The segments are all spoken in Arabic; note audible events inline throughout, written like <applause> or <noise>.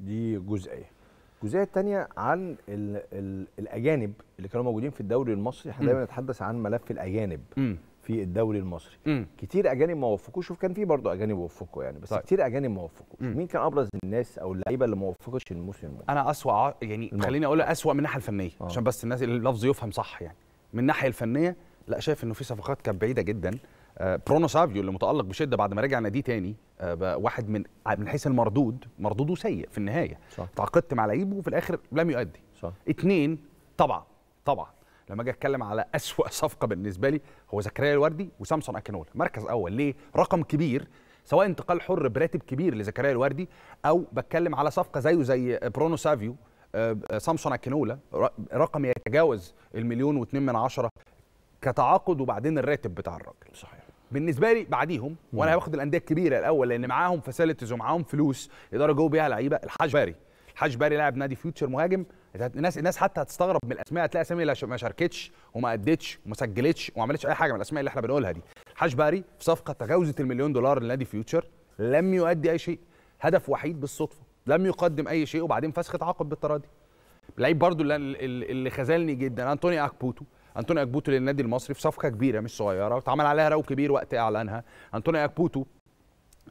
دي جزئيه الجزئيه الثانيه عن الـ الـ الاجانب اللي كانوا موجودين في الدوري المصري احنا دايما نتحدث عن ملف الاجانب م. في الدوري المصري م. كتير اجانب ما وفقوش وكان كان في برضه اجانب وفقوا يعني بس طيب. كتير اجانب ما وفقوش مين كان ابرز الناس او اللعيبه اللي ما وفقتش الموسم الماضي انا اسوا يعني الموسم. خليني اقول اسوا من الناحيه الفنيه آه. عشان بس الناس اللفظ يفهم صح يعني من الناحيه الفنيه لا شايف انه في صفقات كانت بعيده جدا آه، برونو سافيو اللي متالق بشده بعد ما رجع ناديه تاني آه، واحد من من حيث المردود مردوده سيء في النهايه صح. تعاقدت مع لعيب وفي الاخر لم يؤدي صح. اتنين طبعا طبعا لما اجي اتكلم على <laughs> اسوا صفقه بالنسبه لي هو زكريا الوردي وسامسون اكينولا مركز اول ليه رقم كبير سواء انتقال حر براتب كبير لزكريا الوردي او بتكلم على صفقه زيه زي برونو سافيو آه، سامسون اكينولا رقم يتجاوز المليون واتنين من عشرة كتعاقد وبعدين الراتب بتاع الراجل صحيح بالنسبه لي بعديهم وانا هاخد الانديه الكبيره الاول لان معاهم فاسيلتيز ومعاهم فلوس يقدروا يجيبوا بيها لعيبه الحاج باري الحاج باري لاعب نادي فيوتشر مهاجم الناس الناس حتى هتستغرب من الاسماء هتلاقي اسامي ما شاركتش وما ادتش وما سجلتش وما عملتش اي حاجه من الاسماء اللي احنا بنقولها دي الحاج باري في صفقه تجاوزت المليون دولار لنادي فيوتشر لم يؤدي اي شيء هدف وحيد بالصدفه لم يقدم اي شيء وبعدين فسخ تعاقد بالتراضي لعيب برضو اللي خذلني جدا انطوني اكبوتو انطونيو اكبوتو للنادي المصري في صفقه كبيره مش صغيره واتعمل عليها رو كبير وقت اعلانها انطونيو اكبوتو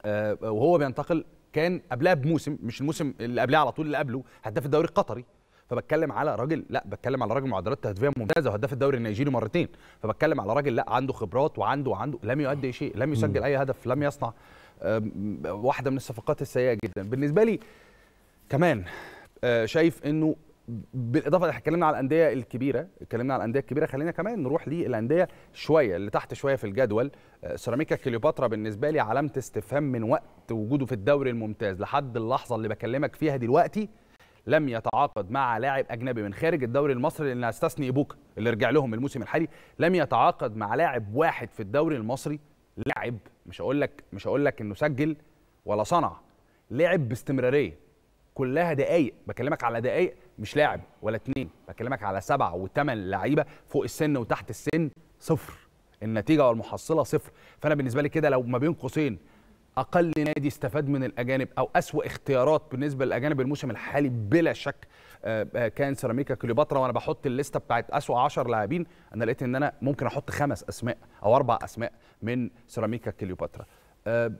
آه، وهو بينتقل كان قبلها بموسم مش الموسم اللي قبلها على طول اللي قبله هداف الدوري القطري فبتكلم على راجل لا بتكلم على راجل معدلات تهديفيه ممتازه وهداف الدوري النيجيري مرتين فبتكلم على راجل لا عنده خبرات وعنده وعنده لم يؤدي شيء لم يسجل اي هدف لم يصنع واحده من الصفقات السيئه جدا بالنسبه لي كمان آه، شايف انه بالاضافه احنا اتكلمنا على الانديه الكبيره اتكلمنا على الانديه الكبيره خلينا كمان نروح للانديه شويه اللي تحت شويه في الجدول آه، سيراميكا كليوباترا بالنسبه لي علامه استفهام من وقت وجوده في الدوري الممتاز لحد اللحظه اللي بكلمك فيها دلوقتي لم يتعاقد مع لاعب اجنبي من خارج الدوري المصري لان استثني ابوك اللي رجع لهم الموسم الحالي لم يتعاقد مع لاعب واحد في الدوري المصري لعب مش هقول لك مش هقول لك انه سجل ولا صنع لعب باستمراريه كلها دقايق بكلمك على دقايق مش لاعب ولا اتنين بكلمك على سبع وثمان لعيبه فوق السن وتحت السن صفر النتيجه والمحصله صفر فانا بالنسبه لي كده لو ما بين قوسين اقل نادي استفاد من الاجانب او اسوا اختيارات بالنسبه للاجانب الموسم الحالي بلا شك آه، آه، كان سيراميكا كليوباترا وانا بحط الليسته بتاعت اسوا 10 لاعبين انا لقيت ان انا ممكن احط خمس اسماء او اربع اسماء من سيراميكا كليوباترا آه،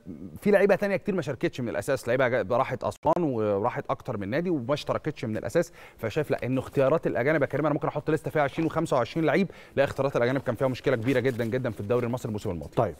في لعيبه تانية كتير ما شاركتش من الاساس لعيبه راحت اسوان وراحت اكتر من نادي وما اشتركتش من الاساس فشايف لا ان اختيارات الاجانب يا كريم انا ممكن احط لسته فيها 20 و25 لعيب لا اختيارات الاجانب كان فيها مشكله كبيره جدا جدا في الدوري المصري الموسم الماضي طيب